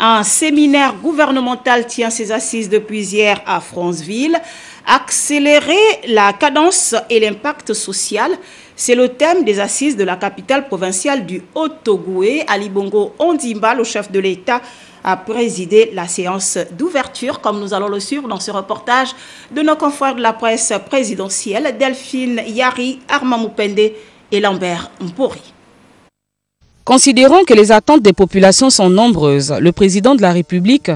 Un séminaire gouvernemental tient ses assises depuis hier à Franceville. Accélérer la cadence et l'impact social, c'est le thème des assises de la capitale provinciale du Haut-Togoué. Ali Bongo Ondimba, le chef de l'État, a présidé la séance d'ouverture, comme nous allons le suivre dans ce reportage de nos confrères de la presse présidentielle, Delphine Yari, Armand Moupende et Lambert Mpori. Considérant que les attentes des populations sont nombreuses, le président de la République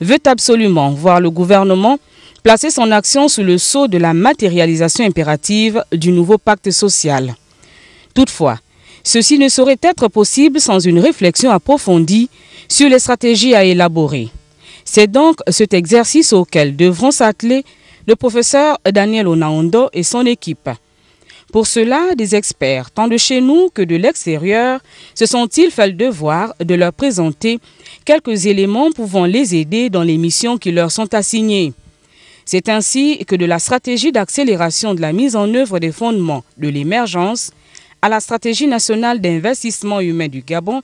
veut absolument voir le gouvernement placer son action sous le sceau de la matérialisation impérative du nouveau pacte social. Toutefois, ceci ne saurait être possible sans une réflexion approfondie sur les stratégies à élaborer. C'est donc cet exercice auquel devront s'atteler le professeur Daniel Onaondo et son équipe. Pour cela, des experts, tant de chez nous que de l'extérieur, se sont-ils fait le devoir de leur présenter quelques éléments pouvant les aider dans les missions qui leur sont assignées. C'est ainsi que de la stratégie d'accélération de la mise en œuvre des fondements de l'émergence à la stratégie nationale d'investissement humain du Gabon,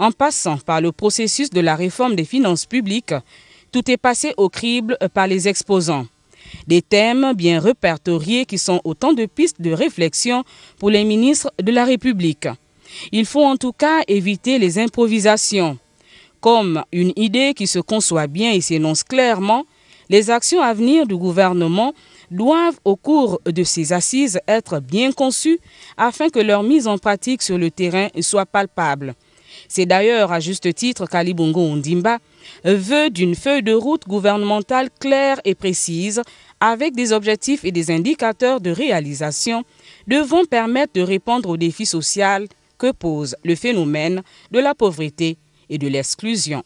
en passant par le processus de la réforme des finances publiques, tout est passé au crible par les exposants. Des thèmes bien répertoriés qui sont autant de pistes de réflexion pour les ministres de la République. Il faut en tout cas éviter les improvisations. Comme une idée qui se conçoit bien et s'énonce clairement, les actions à venir du gouvernement doivent au cours de ces assises être bien conçues afin que leur mise en pratique sur le terrain soit palpable. C'est d'ailleurs à juste titre qu'Ali Bongo Ondimba veut d'une feuille de route gouvernementale claire et précise avec des objectifs et des indicateurs de réalisation devant permettre de répondre aux défis sociaux que pose le phénomène de la pauvreté et de l'exclusion.